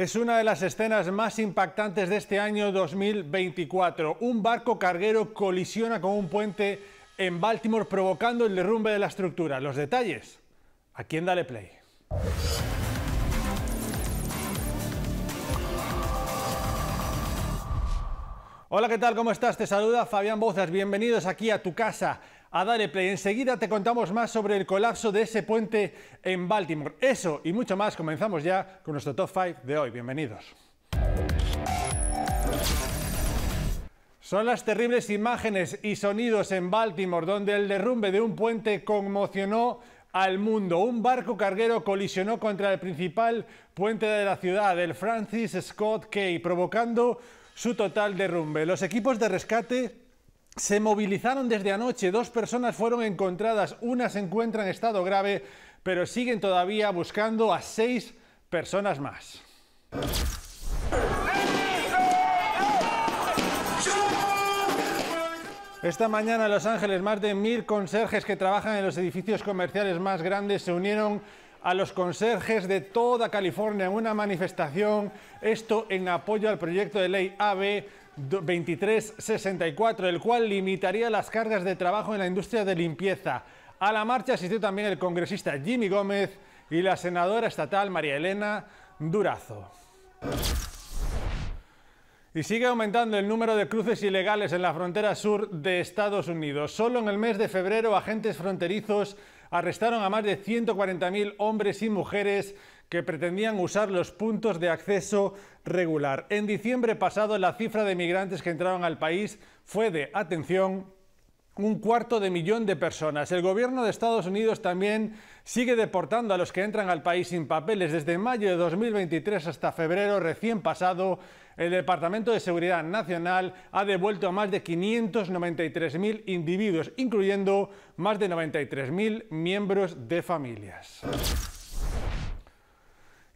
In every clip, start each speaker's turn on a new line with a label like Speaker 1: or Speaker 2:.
Speaker 1: Es una de las escenas más impactantes de este año 2024. Un barco carguero colisiona con un puente en Baltimore provocando el derrumbe de la estructura. Los detalles, ¿A quién Dale Play. Hola, ¿qué tal? ¿Cómo estás? Te saluda Fabián Bozas. Bienvenidos aquí a tu casa a Dale Play. Enseguida te contamos más sobre el colapso de ese puente en Baltimore. Eso y mucho más comenzamos ya con nuestro Top 5 de hoy. Bienvenidos. Son las terribles imágenes y sonidos en Baltimore, donde el derrumbe de un puente conmocionó al mundo. Un barco carguero colisionó contra el principal puente de la ciudad, el Francis Scott Key, provocando su total derrumbe. Los equipos de rescate se movilizaron desde anoche, dos personas fueron encontradas, una se encuentra en estado grave, pero siguen todavía buscando a seis personas más. Esta mañana en Los Ángeles más de mil conserjes que trabajan en los edificios comerciales más grandes se unieron a los conserjes de toda California en una manifestación, esto en apoyo al proyecto de ley AB 2364, el cual limitaría las cargas de trabajo en la industria de limpieza. A la marcha asistió también el congresista Jimmy Gómez y la senadora estatal María Elena Durazo. Y sigue aumentando el número de cruces ilegales en la frontera sur de Estados Unidos. Solo en el mes de febrero, agentes fronterizos arrestaron a más de 140.000 hombres y mujeres que pretendían usar los puntos de acceso regular. En diciembre pasado, la cifra de migrantes que entraron al país fue de, atención, un cuarto de millón de personas. El gobierno de Estados Unidos también sigue deportando a los que entran al país sin papeles. Desde mayo de 2023 hasta febrero recién pasado, el Departamento de Seguridad Nacional ha devuelto a más de 593.000 individuos, incluyendo más de 93.000 miembros de familias.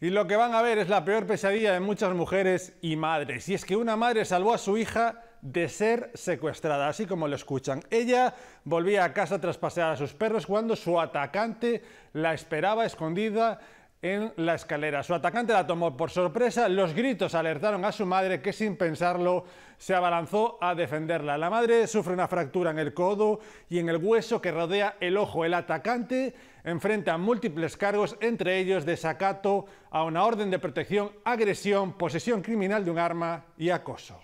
Speaker 1: Y lo que van a ver es la peor pesadilla de muchas mujeres y madres. Y es que una madre salvó a su hija de ser secuestrada, así como lo escuchan. Ella volvía a casa tras pasear a sus perros cuando su atacante la esperaba escondida en la escalera. Su atacante la tomó por sorpresa, los gritos alertaron a su madre que sin pensarlo se abalanzó a defenderla. La madre sufre una fractura en el codo y en el hueso que rodea el ojo. El atacante enfrenta múltiples cargos, entre ellos de desacato a una orden de protección, agresión, posesión criminal de un arma y acoso.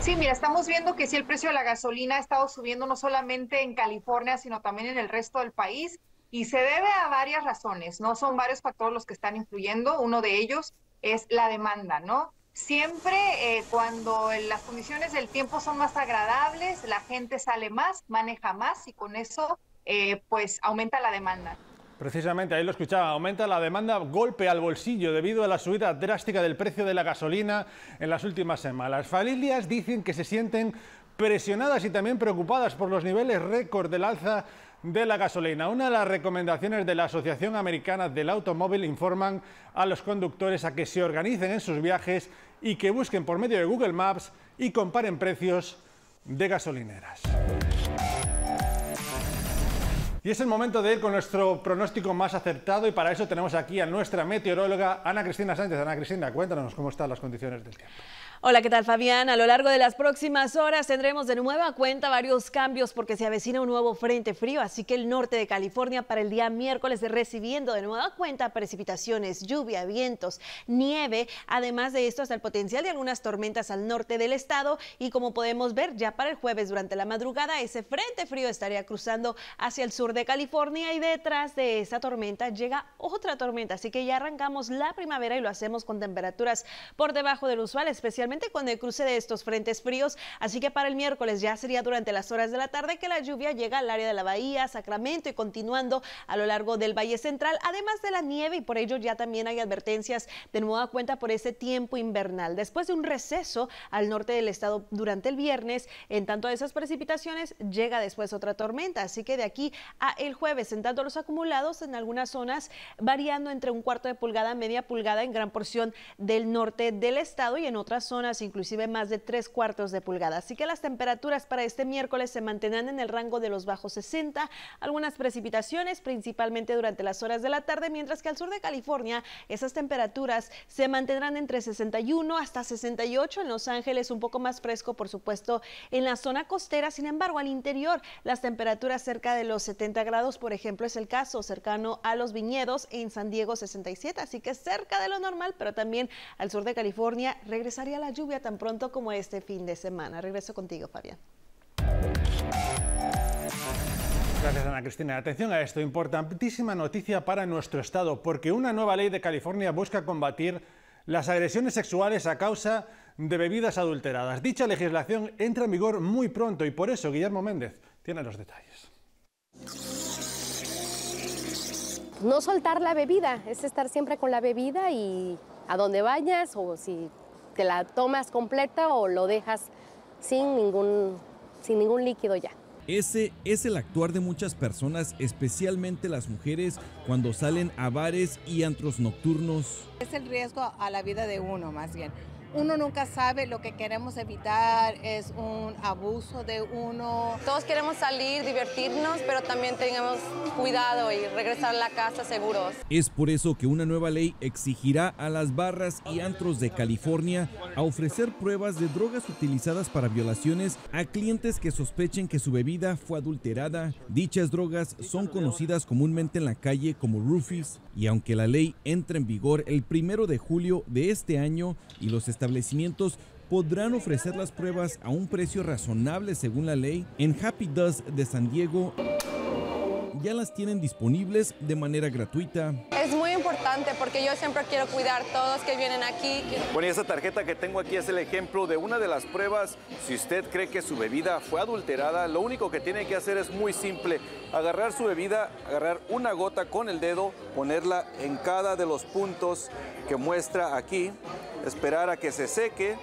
Speaker 2: Sí, mira, estamos viendo que sí el precio de la gasolina ha estado subiendo no solamente en California, sino también en el resto del país y se debe a varias razones, ¿no? Son varios factores los que están influyendo. Uno de ellos es la demanda, ¿no? Siempre eh, cuando las condiciones del tiempo son más agradables, la gente sale más, maneja más y con eso eh, pues aumenta la demanda.
Speaker 1: Precisamente, ahí lo escuchaba, aumenta la demanda, golpe al bolsillo debido a la subida drástica del precio de la gasolina en las últimas semanas. Las familias dicen que se sienten presionadas y también preocupadas por los niveles récord del alza de la gasolina. Una de las recomendaciones de la Asociación Americana del Automóvil informan a los conductores a que se organicen en sus viajes y que busquen por medio de Google Maps y comparen precios de gasolineras. Y es el momento de ir con nuestro pronóstico más acertado y para eso tenemos aquí a nuestra meteoróloga Ana Cristina Sánchez. Ana Cristina, cuéntanos cómo están las condiciones del tiempo.
Speaker 2: Hola, ¿qué tal Fabián? A lo largo de las próximas horas tendremos de nueva cuenta varios cambios porque se avecina un nuevo frente frío, así que el norte de California para el día miércoles recibiendo de nueva cuenta precipitaciones, lluvia, vientos, nieve, además de esto hasta el potencial de algunas tormentas al norte del estado y como podemos ver ya para el jueves durante la madrugada ese frente frío estaría cruzando hacia el sur de California y detrás de esa tormenta llega otra tormenta, así que ya arrancamos la primavera y lo hacemos con temperaturas por debajo del usual, especialmente con el cruce de estos frentes fríos. Así que para el miércoles ya sería durante las horas de la tarde que la lluvia llega al área de la bahía, Sacramento y continuando a lo largo del Valle Central, además de la nieve y por ello ya también hay advertencias de nueva cuenta por ese tiempo invernal. Después de un receso al norte del estado durante el viernes, en tanto a esas precipitaciones llega después otra tormenta, así que de aquí a el jueves, en tanto los acumulados en algunas zonas variando entre un cuarto de pulgada, a media pulgada en gran porción del norte del estado y en otras zonas zonas, inclusive más de tres cuartos de pulgada. Así que las temperaturas para este miércoles se mantendrán en el rango de los bajos 60, algunas precipitaciones principalmente durante las horas de la tarde, mientras que al sur de California esas temperaturas se mantendrán entre 61 hasta 68 en Los Ángeles, un poco más fresco por supuesto en la zona costera, sin embargo al interior las temperaturas cerca de los 70 grados, por ejemplo, es el caso cercano a los viñedos en San Diego 67, así que cerca de lo normal, pero también al sur de California regresaría la lluvia tan pronto como este fin de semana. Regreso contigo, Fabián.
Speaker 1: Gracias, Ana Cristina. Atención a esto. Importantísima noticia para nuestro Estado, porque una nueva ley de California busca combatir las agresiones sexuales a causa de bebidas adulteradas. Dicha legislación entra en vigor muy pronto y por eso Guillermo Méndez tiene los detalles.
Speaker 2: No soltar la bebida, es estar siempre con la bebida y a donde vayas o si ¿Te la tomas completa o lo dejas sin ningún, sin ningún líquido ya?
Speaker 3: Ese es el actuar de muchas personas, especialmente las mujeres, cuando salen a bares y antros nocturnos.
Speaker 4: Es el riesgo a la vida de uno, más bien, uno nunca sabe, lo que queremos evitar es un abuso de uno. Todos queremos salir, divertirnos, pero también tengamos cuidado y regresar a la casa seguros.
Speaker 3: Es por eso que una nueva ley exigirá a las barras y antros de California a ofrecer pruebas de drogas utilizadas para violaciones a clientes que sospechen que su bebida fue adulterada. Dichas drogas son conocidas comúnmente en la calle como roofies, y aunque la ley entra en vigor el primero de julio de este año y los establecimientos podrán ofrecer las pruebas a un precio razonable según la ley, en Happy Dust de San Diego ya las tienen disponibles de manera gratuita.
Speaker 4: Es muy importante porque yo siempre quiero cuidar todos que vienen aquí.
Speaker 3: Bueno, y esta tarjeta que tengo aquí es el ejemplo de una de las pruebas. Si usted cree que su bebida fue adulterada, lo único que tiene que hacer es muy simple. Agarrar su bebida, agarrar una gota con el dedo, ponerla en cada de los puntos que muestra aquí, esperar a que se seque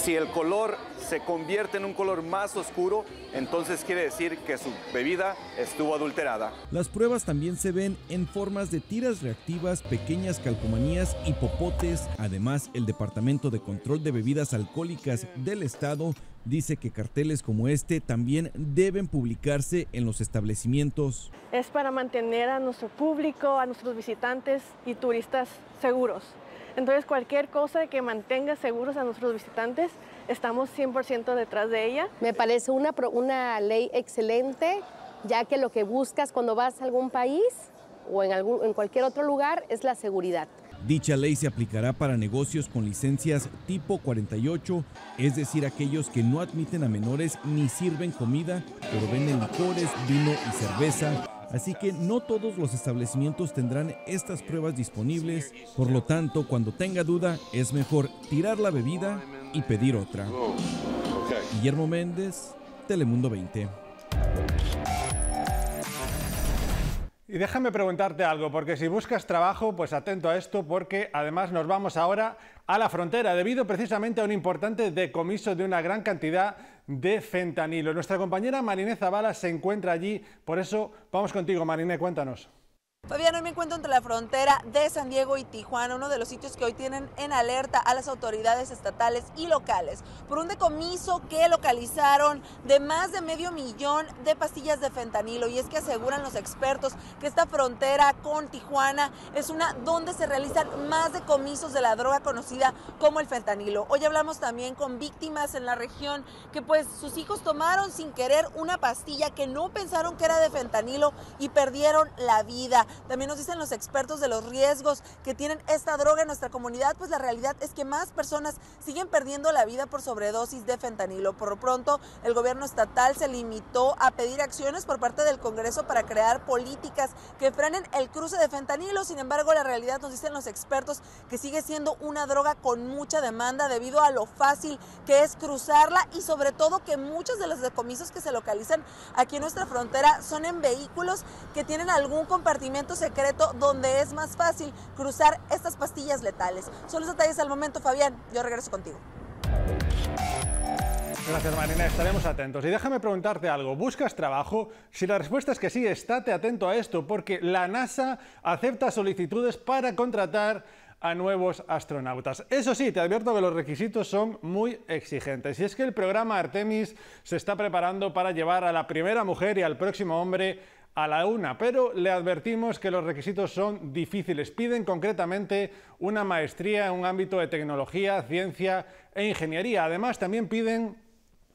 Speaker 3: si el color se convierte en un color más oscuro, entonces quiere decir que su bebida estuvo adulterada. Las pruebas también se ven en formas de tiras reactivas, pequeñas calcomanías y popotes. Además, el Departamento de Control de Bebidas Alcohólicas del Estado dice que carteles como este también deben publicarse en los establecimientos.
Speaker 2: Es para mantener a nuestro público, a nuestros visitantes y turistas seguros. Entonces cualquier cosa que mantenga seguros a nuestros visitantes, estamos 100% detrás de ella. Me parece una, una ley excelente, ya que lo que buscas cuando vas a algún país o en, algún, en cualquier otro lugar es la seguridad.
Speaker 3: Dicha ley se aplicará para negocios con licencias tipo 48, es decir, aquellos que no admiten a menores ni sirven comida, pero venden licores, vino y cerveza, Así que no todos los establecimientos tendrán estas pruebas disponibles, por lo tanto, cuando tenga duda, es mejor tirar la bebida y pedir otra. Oh, Guillermo Méndez, Telemundo 20.
Speaker 1: Y déjame preguntarte algo, porque si buscas trabajo, pues atento a esto, porque además nos vamos ahora a la frontera, debido precisamente a un importante decomiso de una gran cantidad de fentanilo. Nuestra compañera Mariné Zavala se encuentra allí, por eso vamos contigo, Mariné, cuéntanos.
Speaker 4: Fabián, hoy me encuentro entre la frontera de San Diego y Tijuana, uno de los sitios que hoy tienen en alerta a las autoridades estatales y locales por un decomiso que localizaron de más de medio millón de pastillas de fentanilo. Y es que aseguran los expertos que esta frontera con Tijuana es una donde se realizan más decomisos de la droga conocida como el fentanilo. Hoy hablamos también con víctimas en la región que pues sus hijos tomaron sin querer una pastilla que no pensaron que era de fentanilo y perdieron la vida. También nos dicen los expertos de los riesgos que tienen esta droga en nuestra comunidad, pues la realidad es que más personas siguen perdiendo la vida por sobredosis de fentanilo. Por lo pronto, el gobierno estatal se limitó a pedir acciones por parte del Congreso para crear políticas que frenen el cruce de fentanilo. Sin embargo, la realidad nos dicen los expertos que sigue siendo una droga con mucha demanda debido a lo fácil que es cruzarla y sobre todo que muchos de los decomisos que se localizan aquí en nuestra frontera son en vehículos que tienen algún compartimento secreto donde es más fácil cruzar estas pastillas letales. Son los detalles al momento, Fabián. Yo regreso contigo.
Speaker 1: Gracias Marina, estaremos atentos. Y déjame preguntarte algo, ¿buscas trabajo? Si la respuesta es que sí, estate atento a esto, porque la NASA acepta solicitudes para contratar a nuevos astronautas. Eso sí, te advierto que los requisitos son muy exigentes. Y es que el programa Artemis se está preparando para llevar a la primera mujer y al próximo hombre a la una, pero le advertimos que los requisitos son difíciles. Piden concretamente una maestría en un ámbito de tecnología, ciencia e ingeniería. Además, también piden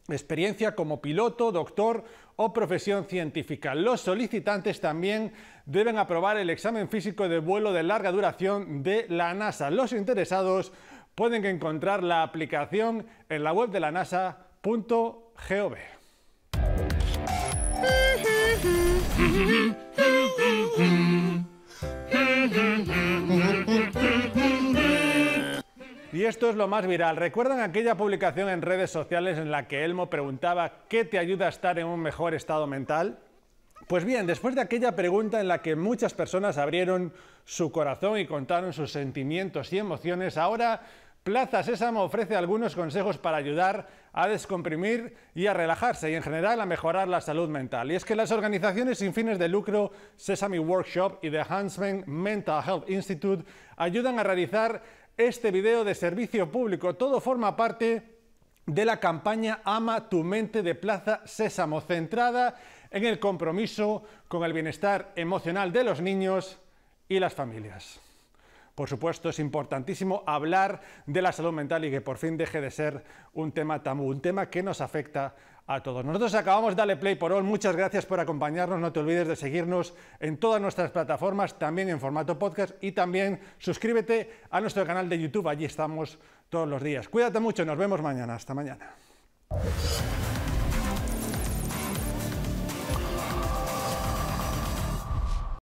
Speaker 1: experiencia como piloto, doctor o profesión científica. Los solicitantes también deben aprobar el examen físico de vuelo de larga duración de la NASA. Los interesados pueden encontrar la aplicación en la web de la NASA.gov. esto es lo más viral. ¿Recuerdan aquella publicación en redes sociales en la que Elmo preguntaba qué te ayuda a estar en un mejor estado mental? Pues bien, después de aquella pregunta en la que muchas personas abrieron su corazón y contaron sus sentimientos y emociones, ahora Plaza Sésamo ofrece algunos consejos para ayudar a descomprimir y a relajarse y en general a mejorar la salud mental. Y es que las organizaciones sin fines de lucro Sesame Workshop y The Huntsman Mental Health Institute ayudan a realizar este video de servicio público. Todo forma parte de la campaña Ama tu mente de Plaza Sésamo, centrada en el compromiso con el bienestar emocional de los niños y las familias. Por supuesto, es importantísimo hablar de la salud mental y que por fin deje de ser un tema tabú, un tema que nos afecta a todos. Nosotros acabamos de darle Play por hoy, Muchas gracias por acompañarnos. No te olvides de seguirnos en todas nuestras plataformas, también en formato podcast y también suscríbete a nuestro canal de YouTube. Allí estamos todos los días. Cuídate mucho. Nos vemos mañana. Hasta mañana.